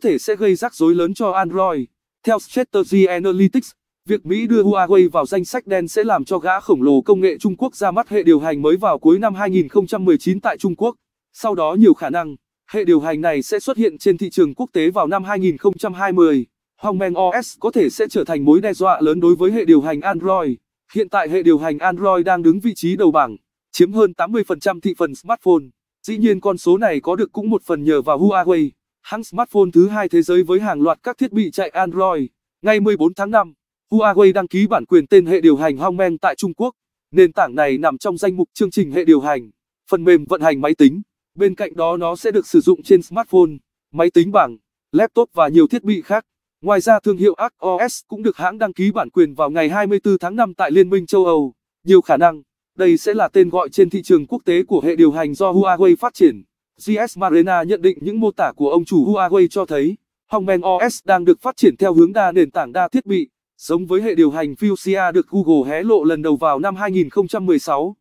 thể sẽ gây rắc rối lớn cho Android. Theo Strategy Analytics, việc Mỹ đưa Huawei vào danh sách đen sẽ làm cho gã khổng lồ công nghệ Trung Quốc ra mắt hệ điều hành mới vào cuối năm 2019 tại Trung Quốc. Sau đó nhiều khả năng, hệ điều hành này sẽ xuất hiện trên thị trường quốc tế vào năm 2020. Hongmeng OS có thể sẽ trở thành mối đe dọa lớn đối với hệ điều hành Android. Hiện tại hệ điều hành Android đang đứng vị trí đầu bảng, chiếm hơn 80% thị phần smartphone. Dĩ nhiên con số này có được cũng một phần nhờ vào Huawei hãng smartphone thứ hai thế giới với hàng loạt các thiết bị chạy Android. Ngày 14 tháng 5, Huawei đăng ký bản quyền tên hệ điều hành Hongmeng tại Trung Quốc. Nền tảng này nằm trong danh mục chương trình hệ điều hành, phần mềm vận hành máy tính. Bên cạnh đó nó sẽ được sử dụng trên smartphone, máy tính bảng, laptop và nhiều thiết bị khác. Ngoài ra thương hiệu ArcOS cũng được hãng đăng ký bản quyền vào ngày 24 tháng 5 tại Liên minh châu Âu. Nhiều khả năng, đây sẽ là tên gọi trên thị trường quốc tế của hệ điều hành do Huawei phát triển. GS Marina nhận định những mô tả của ông chủ Huawei cho thấy, Hongmen OS đang được phát triển theo hướng đa nền tảng đa thiết bị, giống với hệ điều hành Fuchsia được Google hé lộ lần đầu vào năm 2016.